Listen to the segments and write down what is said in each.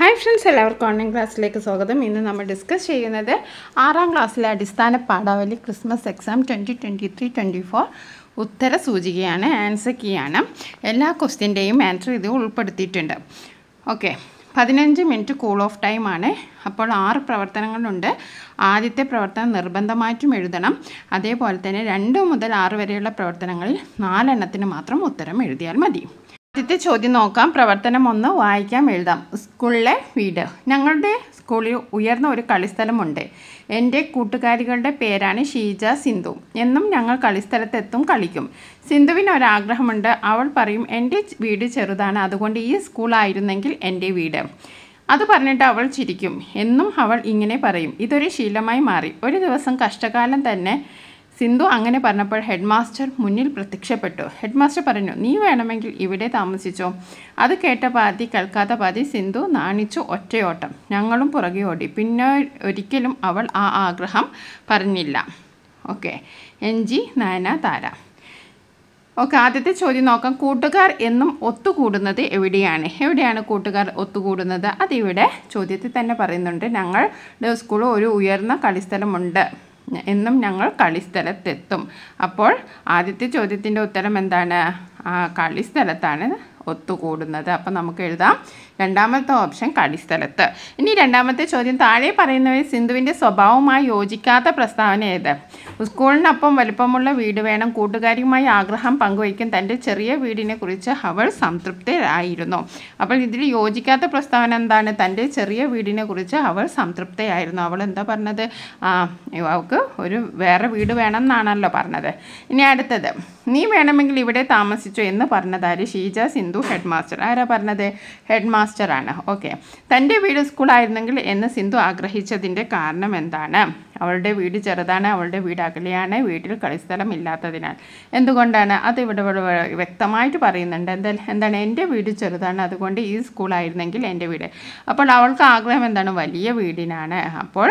hi friends എല്ലാവർക്കും online ക്ലാസ്സിലേക്ക് സ്വാഗതം ഇന്ന് നമ്മൾ ഡിസ്കസ് ചെയ്യുന്നത് ആറാം ക്ലാസ്സിലെ അടിസ്ഥാന പാഠാവലി Christmas exam twenty twenty three twenty four ഉത്തര സൂചികയാണ് ആൻസർ കീയാണ് എല്ലാ ക്വസ്റ്റ്യൻ്റെയും ആൻസർ ഇത് ഉൾപ്പെടുത്തിയിട്ടുണ്ട് ഓക്കെ പതിനഞ്ച് മിനിറ്റ് കൂൾ ഓഫ് ടൈമാണ് അപ്പോൾ ആറ് പ്രവർത്തനങ്ങളുണ്ട് ആദ്യത്തെ പ്രവർത്തനം നിർബന്ധമായിട്ടും എഴുതണം അതേപോലെ തന്നെ രണ്ട് മുതൽ ആറ് വരെയുള്ള പ്രവർത്തനങ്ങളിൽ നാലെണ്ണത്തിന് മാത്രം ഉത്തരം എഴുതിയാൽ മതി ആദ്യത്തെ ചോദ്യം നോക്കാം പ്രവർത്തനം ഒന്ന് വായിക്കാം എഴുതാം സ്കൂളിലെ വീട് ഞങ്ങളുടെ സ്കൂളിൽ ഉയർന്ന ഒരു കളിസ്ഥലമുണ്ട് എൻ്റെ കൂട്ടുകാരികളുടെ പേരാണ് ഷീജ സിന്ധു എന്നും ഞങ്ങൾ കളിസ്ഥലത്തെത്തും കളിക്കും സിന്ധുവിന് ഒരാഗ്രഹമുണ്ട് അവൾ പറയും എൻ്റെ വീട് ചെറുതാണ് അതുകൊണ്ട് ഈ സ്കൂളായിരുന്നെങ്കിൽ എൻ്റെ വീട് അത് പറഞ്ഞിട്ട് അവൾ ചിരിക്കും എന്നും അവൾ ഇങ്ങനെ പറയും ഇതൊരു ശീലമായി മാറി ഒരു ദിവസം കഷ്ടകാലം തന്നെ സിന്ധു അങ്ങനെ പറഞ്ഞപ്പോൾ ഹെഡ് മാസ്റ്റർ മുന്നിൽ പ്രത്യക്ഷപ്പെട്ടു ഹെഡ് മാസ്റ്റർ പറഞ്ഞു നീ വേണമെങ്കിൽ ഇവിടെ താമസിച്ചോ അത് കേട്ട പാതി കേൾക്കാത്ത പാതി സിന്ധു നാണിച്ചു ഒറ്റയോട്ടം ഞങ്ങളും പുറകെ ഓടി പിന്നെ ഒരിക്കലും അവൾ ആ ആഗ്രഹം പറഞ്ഞില്ല okay N G Nayanthara okay ആദ്യത്തെ ചോദ്യം നോക്കാം കൂട്ടുകാർ എന്നും ഒത്തുകൂടുന്നത് എവിടെയാണ് എവിടെയാണ് കൂട്ടുകാർ ഒത്തുകൂടുന്നത് അതിവിടെ ചോദ്യത്തിൽ തന്നെ പറയുന്നുണ്ട് ഞങ്ങളുടെ സ്കൂളിൽ ഒരു ഉയർന്ന കളിസ്ഥലമുണ്ട് എന്നും ഞങ്ങൾ കളിസ്ഥലത്തെത്തും അപ്പോൾ ആദ്യത്തെ ചോദ്യത്തിൻ്റെ ഉത്തരം എന്താണ് കളിസ്ഥലത്താണ് ഒത്തുകൂടുന്നത് അപ്പം നമുക്ക് എഴുതാം രണ്ടാമത്തെ ഓപ്ഷൻ കടിസ്ഥലത്ത് ഇനി രണ്ടാമത്തെ ചോദ്യം താഴെ പറയുന്നവയിൽ സിന്ധുവിൻ്റെ സ്വഭാവവുമായി യോജിക്കാത്ത പ്രസ്താവന ഏത് സ്കൂളിനൊപ്പം വലുപ്പമുള്ള വീട് വേണം കൂട്ടുകാരിയുമായി ആഗ്രഹം പങ്കുവയ്ക്കും തൻ്റെ ചെറിയ വീടിനെ കുറിച്ച് അവൾ സംതൃപ്തരായിരുന്നു അപ്പോൾ ഇതിൽ യോജിക്കാത്ത പ്രസ്താവന എന്താണ് തൻ്റെ ചെറിയ വീടിനെ കുറിച്ച് അവൾ സംതൃപ്തയായിരുന്നു അവൾ എന്താ പറഞ്ഞത് അവൾക്ക് ഒരു വേറെ വീട് വേണം എന്നാണല്ലോ പറഞ്ഞത് ഇനി അടുത്തത് നീ വേണമെങ്കിൽ ഇവിടെ താമസിച്ചു എന്ന് പറഞ്ഞതാര് ഷീജ സിന്ധു സിന്ധു ഹെഡ് മാസ്റ്റർ ആരാ പറഞ്ഞത് ഹെഡ് ആണ് ഓക്കെ തൻ്റെ വീട് സ്കൂളായിരുന്നെങ്കിൽ എന്ന് സിന്ധു ആഗ്രഹിച്ചതിൻ്റെ കാരണം എന്താണ് അവളുടെ വീട് ചെറുതാണ് അവളുടെ വീട് അകലെയാണ് വീട്ടിൽ കളിസ്ഥലം ഇല്ലാത്തതിനാൽ എന്തുകൊണ്ടാണ് അത് ഇവിടെ വ്യക്തമായിട്ട് പറയുന്നുണ്ട് എന്താ എന്താണ് എൻ്റെ വീട് ചെറുതാണ് അതുകൊണ്ട് ഈ സ്കൂളായിരുന്നെങ്കിൽ എൻ്റെ വീട് അപ്പോൾ അവൾക്ക് ആഗ്രഹം എന്താണ് വലിയ വീടിനാണ് അപ്പോൾ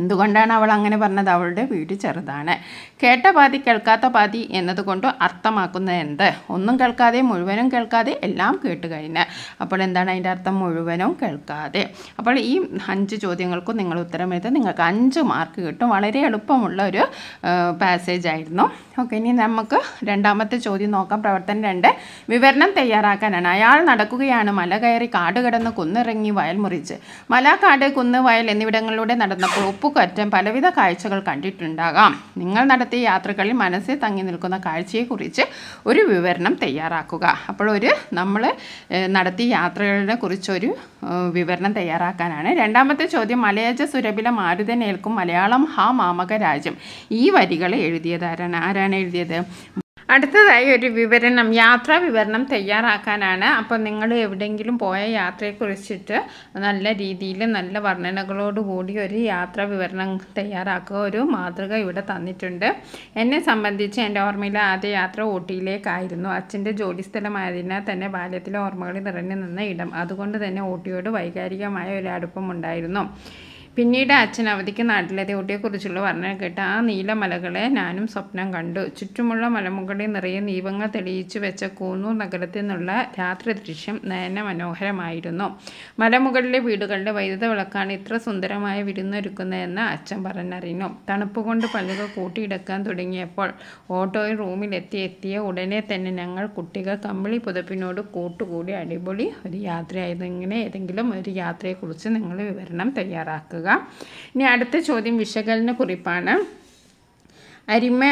എന്തുകൊണ്ടാണ് അവൾ അങ്ങനെ പറഞ്ഞത് അവളുടെ വീട് ചെറുതാണ് കേട്ട പാതി കേൾക്കാത്ത പാതി എന്നതുകൊണ്ട് അർത്ഥമാക്കുന്നത് എന്ത് ഒന്നും കേൾക്കാതെ മുഴുവനും കേൾക്കാതെ എല്ലാം കേട്ട് കഴിഞ്ഞ് അപ്പോൾ എന്താണ് അതിൻ്റെ അർത്ഥം മുഴുവനും കേൾക്കാതെ അപ്പോൾ ഈ അഞ്ച് ചോദ്യങ്ങൾക്കും നിങ്ങൾ ഉത്തരം നിങ്ങൾക്ക് അഞ്ച് മാർക്ക് കിട്ടും വളരെ എളുപ്പമുള്ള ഒരു പാസേജ് ആയിരുന്നു ഓക്കെ ഇനി നമുക്ക് രണ്ടാമത്തെ ചോദ്യം നോക്കാം പ്രവർത്തനം രണ്ട് വിവരണം തയ്യാറാക്കാനാണ് അയാൾ നടക്കുകയാണ് മല കയറി കാട് കിടന്ന് കുന്നിറങ്ങി വയൽ മുറിച്ച് മല കാട് കുന്ന് വയൽ എന്നിവിടങ്ങളിലൂടെ നടന്നപ്പോൾ ഉപ്പുകറ്റം പലവിധ കാഴ്ചകൾ കണ്ടിട്ടുണ്ടാകാം നിങ്ങൾ നടത്തിയ യാത്രകളിൽ മനസ്സിൽ തങ്ങി നിൽക്കുന്ന കാഴ്ചയെക്കുറിച്ച് ഒരു വിവരണം തയ്യാറാക്കുക അപ്പോൾ ഒരു നമ്മൾ നടത്തിയ യാത്രകളെ കുറിച്ചൊരു വിവരണം തയ്യാറാക്കാനാണ് രണ്ടാമത്തെ ചോദ്യം മലയജ സുരഭില മാരുതനേൽക്കും മലയാളം ഹാ മാമക രാജ്യം ഈ വരികൾ എഴുതിയത് ആരാണ് ആരാണ് എഴുതിയത് അടുത്തതായി ഒരു വിവരണം യാത്രാ വിവരണം തയ്യാറാക്കാനാണ് അപ്പോൾ നിങ്ങൾ എവിടെയെങ്കിലും പോയ യാത്രയെക്കുറിച്ചിട്ട് നല്ല രീതിയിൽ നല്ല വർണ്ണനകളോടുകൂടി ഒരു യാത്രാ വിവരണം തയ്യാറാക്കുക ഒരു മാതൃക ഇവിടെ തന്നിട്ടുണ്ട് എന്നെ സംബന്ധിച്ച് എൻ്റെ ഓർമ്മയിൽ ആദ്യ യാത്ര ഊട്ടിയിലേക്കായിരുന്നു അച്ഛൻ്റെ ജോലിസ്ഥലമായതിനാൽ തന്നെ ബാല്യത്തിലെ ഓർമ്മകളിൽ നിറഞ്ഞു നിന്ന ഇടം അതുകൊണ്ട് തന്നെ ഊട്ടിയോട് വൈകാരികമായ ഒരു അടുപ്പമുണ്ടായിരുന്നു പിന്നീട് അച്ഛൻ അവധിക്ക് നാട്ടിലെ ഊട്ടിയെക്കുറിച്ചുള്ള വർണ്ണന കേട്ട് ആ നീലമലകളെ ഞാനും സ്വപ്നം കണ്ടു ചുറ്റുമുള്ള മലമുകളിൽ നിറയെ ദീപങ്ങൾ തെളിയിച്ചു വെച്ച കൂന്നൂർ നഗരത്തിൽ നിന്നുള്ള രാത്രി ദൃശ്യം നയന മനോഹരമായിരുന്നു മലമുകളിലെ വീടുകളുടെ വൈദ്യുത വിളക്കാണ് ഇത്ര സുന്ദരമായ വിരുന്നൊരുക്കുന്നതെന്ന് അച്ഛൻ പറഞ്ഞറിഞ്ഞു തണുപ്പ് കൊണ്ട് പല്ലുകൾ കൂട്ടിയെടുക്കാൻ തുടങ്ങിയപ്പോൾ ഓട്ടോയിൽ റൂമിലെത്തി എത്തിയ ഉടനെ തന്നെ ഞങ്ങൾ കുട്ടികൾ കമ്പിളി പുതപ്പിനോട് കൂട്ടുകൂടി അടിപൊളി ഒരു യാത്രയായിരുന്നു ഇങ്ങനെ ഏതെങ്കിലും ഒരു യാത്രയെക്കുറിച്ച് നിങ്ങൾ വിവരണം തയ്യാറാക്കുക നോക്കുക ഇനി അടുത്ത ചോദ്യം വിശകലന കുറിപ്പാണ് അരിമ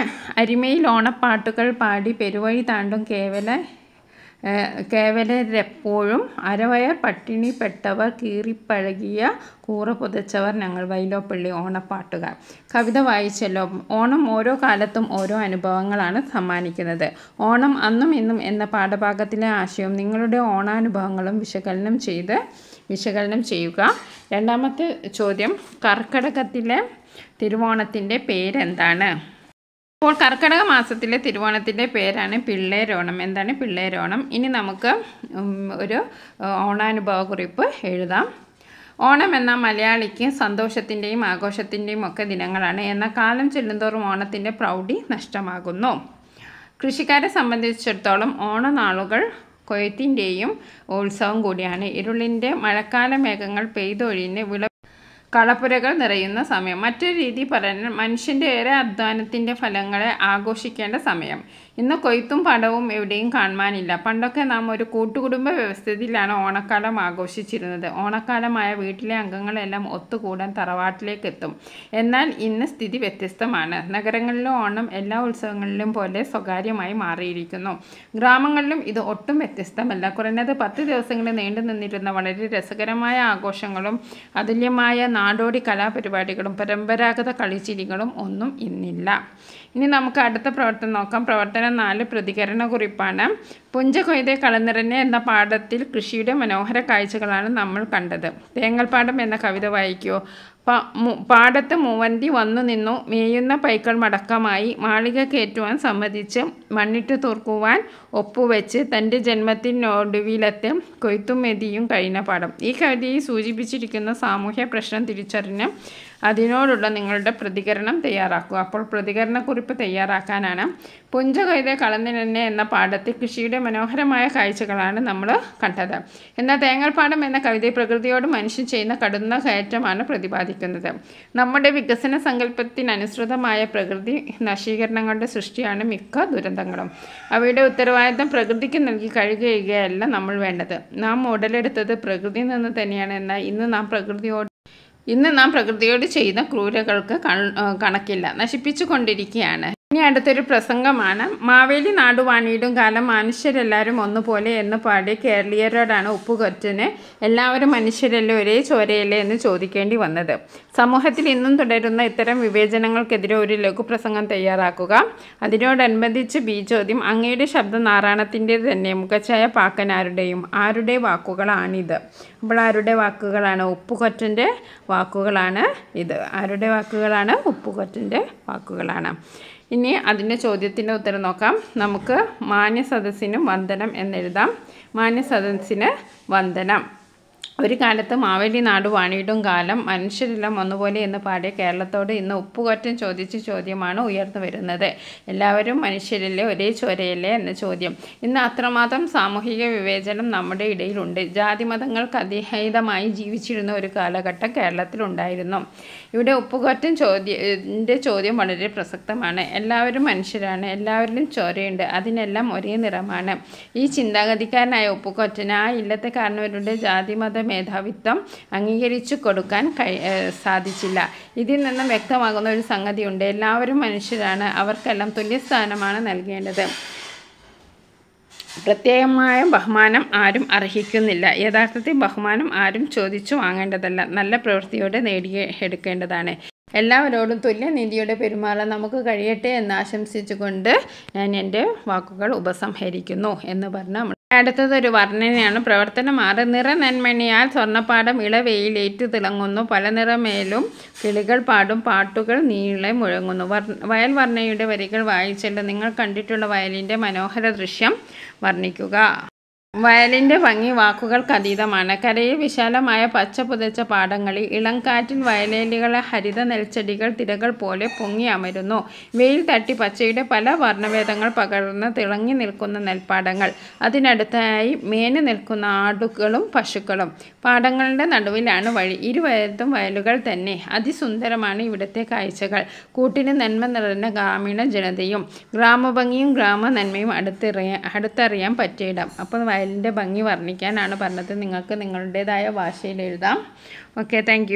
അരിമയിൽ ഓണപ്പാട്ടുകൾ പാടി പെരുവഴി താണ്ടും കേവല കേവലരെപ്പോഴും അരവയർ പട്ടിണിപ്പെട്ടവർ കീറിപ്പഴകിയ കൂറ പുതച്ചവർ ഞങ്ങൾ വൈലോപ്പള്ളി ഓണപ്പാട്ടുകാർ കവിത വായിച്ചല്ലോ ഓണം ഓരോ കാലത്തും ഓരോ അനുഭവങ്ങളാണ് സമ്മാനിക്കുന്നത് ഓണം അന്നും ഇന്നും എന്ന പാഠഭാഗത്തിലെ ആശയവും നിങ്ങളുടെ ഓണാനുഭവങ്ങളും വിശകലനം ചെയ്ത് വിശകലനം ചെയ്യുക രണ്ടാമത്തെ ചോദ്യം കർക്കടകത്തിലെ തിരുവോണത്തിൻ്റെ പേരെന്താണ് അപ്പോൾ കർക്കടക മാസത്തിലെ തിരുവോണത്തിൻ്റെ പേരാണ് പിള്ളേരോണം എന്താണ് പിള്ളേരോണം ഇനി നമുക്ക് ഒരു ഓണാനുഭവ കുറിപ്പ് എഴുതാം ഓണം എന്ന മലയാളിക്ക് സന്തോഷത്തിൻ്റെയും ആഘോഷത്തിൻ്റെയും ഒക്കെ ദിനങ്ങളാണ് എന്നാൽ കാലം ചെല്ലുന്തോറും ഓണത്തിൻ്റെ പ്രൗഢി നഷ്ടമാകുന്നു കൃഷിക്കാരെ സംബന്ധിച്ചിടത്തോളം ഓണനാളുകൾ കൊയ്ത്തിൻ്റെയും ഉത്സവം കൂടിയാണ് ഇരുളിൻ്റെ മഴക്കാല മേഘങ്ങൾ പെയ്തൊഴിഞ്ഞ് വിള കളപ്പുരകൾ നിറയുന്ന സമയം മറ്റൊരു രീതി പറഞ്ഞാൽ മനുഷ്യൻ്റെ ഏറെ അധ്വാനത്തിൻ്റെ ഫലങ്ങളെ ആഘോഷിക്കേണ്ട സമയം ഇന്ന് കൊയ്ത്തും പടവും എവിടെയും കാണുവാനില്ല പണ്ടൊക്കെ നാം ഒരു കൂട്ടുകുടുംബ വ്യവസ്ഥയിലാണ് ഓണക്കാലം ആഘോഷിച്ചിരുന്നത് ഓണക്കാലമായ വീട്ടിലെ അംഗങ്ങളെല്ലാം ഒത്തുകൂടാൻ തറവാട്ടിലേക്ക് എത്തും എന്നാൽ ഇന്ന് സ്ഥിതി വ്യത്യസ്തമാണ് നഗരങ്ങളിലും ഓണം എല്ലാ ഉത്സവങ്ങളിലും പോലെ സ്വകാര്യമായി മാറിയിരിക്കുന്നു ഗ്രാമങ്ങളിലും ഇത് ഒട്ടും വ്യത്യസ്തമല്ല കുറഞ്ഞത് പത്ത് ദിവസങ്ങളിൽ നീണ്ടു നിന്നിരുന്ന വളരെ രസകരമായ ആഘോഷങ്ങളും അതുല്യമായ നാടോടി കലാപരിപാടികളും പരമ്പരാഗത കളിച്ചിരികളും ഒന്നും ഇന്നില്ല ഇനി നമുക്ക് അടുത്ത പ്രവർത്തനം നോക്കാം പ്രവർത്തനം നാല് പ്രതികരണ കുറിപ്പാണ് പുഞ്ചകൊയ്തെ കളനിറഞ്ഞ എന്ന പാഠത്തിൽ കൃഷിയുടെ മനോഹര കാഴ്ചകളാണ് നമ്മൾ കണ്ടത് തേങ്ങൽപ്പാടം എന്ന കവിത വായിക്കൂ പാടത്ത് മൂവന്തി വന്നു നിന്നു മേയുന്ന പൈക്കൾ മടക്കമായി മാളിക കയറ്റുവാൻ സമ്മതിച്ച് മണ്ണിട്ട് തുറക്കുവാൻ ഒപ്പുവെച്ച് തൻ്റെ ജന്മത്തിനൊടുവിലത്തെ മെതിയും കഴിഞ്ഞ പാഠം ഈ കവിതയിൽ സൂചിപ്പിച്ചിരിക്കുന്ന സാമൂഹ്യ പ്രശ്നം തിരിച്ചറിഞ്ഞ് അതിനോടുള്ള നിങ്ങളുടെ പ്രതികരണം തയ്യാറാക്കുക അപ്പോൾ പ്രതികരണക്കുറിപ്പ് തയ്യാറാക്കാനാണ് പുഞ്ചകൈതെ കളന്നിലെന്നെ എന്ന പാഠത്തിൽ കൃഷിയുടെ മനോഹരമായ കാഴ്ചകളാണ് നമ്മൾ കണ്ടത് എന്നാൽ തേങ്ങൽപ്പാടം എന്ന കവിത പ്രകൃതിയോട് മനുഷ്യൻ ചെയ്യുന്ന കടുന്ന കയറ്റമാണ് പ്രതിപാദിക്കുന്നത് നമ്മുടെ വികസന സങ്കല്പത്തിനനുസൃതമായ പ്രകൃതി നശീകരണങ്ങളുടെ സൃഷ്ടിയാണ് മിക്ക ദുരന്തങ്ങളും അവയുടെ ഉത്തരവാദിത്തം പ്രകൃതിക്ക് നൽകി കഴുകുകയല്ല നമ്മൾ വേണ്ടത് നാം ഉടലെടുത്തത് പ്രകൃതിയിൽ നിന്ന് തന്നെയാണ് എന്നാൽ ഇന്ന് നാം പ്രകൃതിയോട് ഇന്ന് നാം പ്രകൃതിയോട് ചെയ്യുന്ന ക്രൂരകൾക്ക് കണക്കില്ല നശിപ്പിച്ചു കൊണ്ടിരിക്കുകയാണ് ഇനി അടുത്തൊരു പ്രസംഗമാണ് മാവേലി നാടുവാണിയിടും കാലം മനുഷ്യരെല്ലാവരും ഒന്നുപോലെ എന്ന് പാടി കേരളീയരോടാണ് ഉപ്പുകൊറ്റന് എല്ലാവരും മനുഷ്യരല്ലേ ഒരേ ചോരയല്ലേ എന്ന് ചോദിക്കേണ്ടി വന്നത് സമൂഹത്തിൽ ഇന്നും തുടരുന്ന ഇത്തരം വിവേചനങ്ങൾക്കെതിരെ ഒരു ലഘുപ്രസംഗം തയ്യാറാക്കുക അതിനോടനുബന്ധിച്ച് ചോദ്യം അങ്ങയുടെ ശബ്ദ നാരായണത്തിൻ്റെ തന്നെ മുഖച്ചായ പാക്കനാരുടെയും ആരുടെ വാക്കുകളാണിത് അപ്പോൾ ആരുടെ വാക്കുകളാണ് ഉപ്പുകൊറ്റൻ്റെ വാക്കുകളാണ് ഇത് ആരുടെ വാക്കുകളാണ് ഉപ്പുകൊറ്റൻ്റെ വാക്കുകളാണ് ഇനി അതിൻ്റെ ചോദ്യത്തിൻ്റെ ഉത്തരം നോക്കാം നമുക്ക് മാന്യ സദസ്സിനും വന്ദനം എന്നെഴുതാം മാന്യ സദസ്സിന് വന്ദനം ഒരു കാലത്ത് മാവേലി നാട് വാണിയിടും കാലം മനുഷ്യരെല്ലാം ഒന്നുപോലെ എന്ന് പാടിയ കേരളത്തോട് ഇന്ന് ഉപ്പുകൊറ്റം ചോദിച്ച ചോദ്യമാണ് ഉയർന്നു വരുന്നത് എല്ലാവരും മനുഷ്യരല്ലേ ഒരേ ചോരയല്ലേ എന്ന ചോദ്യം ഇന്ന് അത്രമാത്രം സാമൂഹിക വിവേചനം നമ്മുടെ ഇടയിലുണ്ട് ജാതിമതങ്ങൾക്ക് അതീതമായി ജീവിച്ചിരുന്ന ഒരു കാലഘട്ടം കേരളത്തിലുണ്ടായിരുന്നു ഇവിടെ ഉപ്പുകൊറ്റം ചോദ്യ ചോദ്യം വളരെ പ്രസക്തമാണ് എല്ലാവരും മനുഷ്യരാണ് എല്ലാവരിലും ചോരയുണ്ട് അതിനെല്ലാം ഒരേ നിറമാണ് ഈ ചിന്താഗതിക്കാരനായ ഉപ്പുകൊറ്റൻ ആ ഇല്ലത്തെ കാരണവരുടെ ജാതിമത പൊതുമത മേധാവിത്വം അംഗീകരിച്ചു കൊടുക്കാൻ സാധിച്ചില്ല ഇതിൽ നിന്നും വ്യക്തമാകുന്ന ഒരു സംഗതിയുണ്ട് എല്ലാവരും മനുഷ്യരാണ് അവർക്കെല്ലാം തുല്യസ്ഥാനമാണ് നൽകേണ്ടത് പ്രത്യേകമായ ബഹുമാനം ആരും അർഹിക്കുന്നില്ല യഥാർത്ഥത്തിൽ ബഹുമാനം ആരും ചോദിച്ചു വാങ്ങേണ്ടതല്ല നല്ല പ്രവൃത്തിയോടെ നേടിയ എടുക്കേണ്ടതാണ് എല്ലാവരോടും നീതിയുടെ പെരുമാറാൻ നമുക്ക് കഴിയട്ടെ എന്ന് ആശംസിച്ചുകൊണ്ട് ഞാൻ എൻ്റെ വാക്കുകൾ ഉപസംഹരിക്കുന്നു എന്ന് പറഞ്ഞാൽ അടുത്തതൊരു വർണ്ണനയാണ് പ്രവർത്തനം ആറ് നിറ നന്മണിയാൽ സ്വർണ്ണപ്പാടം ഇളവെയിലേറ്റ് തിളങ്ങുന്നു പല നിറമേലും കിളികൾ പാടും പാട്ടുകൾ നീളെ മുഴങ്ങുന്നു വയൽ വർണ്ണയുടെ വരികൾ വായിച്ചല്ലോ നിങ്ങൾ കണ്ടിട്ടുള്ള വയലിൻ്റെ മനോഹര ദൃശ്യം വർണ്ണിക്കുക വയലിൻ്റെ ഭംഗി അതീതമാണ് കരയിൽ വിശാലമായ പച്ച പുതച്ച പാടങ്ങളിൽ ഇളംകാറ്റിൽ വയലേലികളെ ഹരിത നെൽച്ചെടികൾ തിരകൾ പോലെ പൊങ്ങി അമരുന്നു വെയിൽ തട്ടി പച്ചയുടെ പല വർണ്ണഭേദങ്ങൾ പകർന്ന് തിളങ്ങി നിൽക്കുന്ന നെൽപ്പാടങ്ങൾ അതിനടുത്തായി മേഞ്ഞു നിൽക്കുന്ന ആടുകളും പശുക്കളും പാടങ്ങളുടെ നടുവിലാണ് വഴി ഇരുവയത്തും വയലുകൾ തന്നെ അതിസുന്ദരമാണ് ഇവിടുത്തെ കാഴ്ചകൾ കൂട്ടിന് നന്മ നിറഞ്ഞ ഗ്രാമീണ ജനതയും ഗ്രാമഭംഗിയും ഗ്രാമ നന്മയും അടുത്തെറിയാൻ അടുത്തറിയാൻ പറ്റിയിടം അപ്പോൾ സ്റ്റൈലിൻ്റെ ഭംഗി വർണ്ണിക്കാനാണ് പറഞ്ഞത് നിങ്ങൾക്ക് നിങ്ങളുടേതായ ഭാഷയിൽ എഴുതാം ഓക്കെ താങ്ക്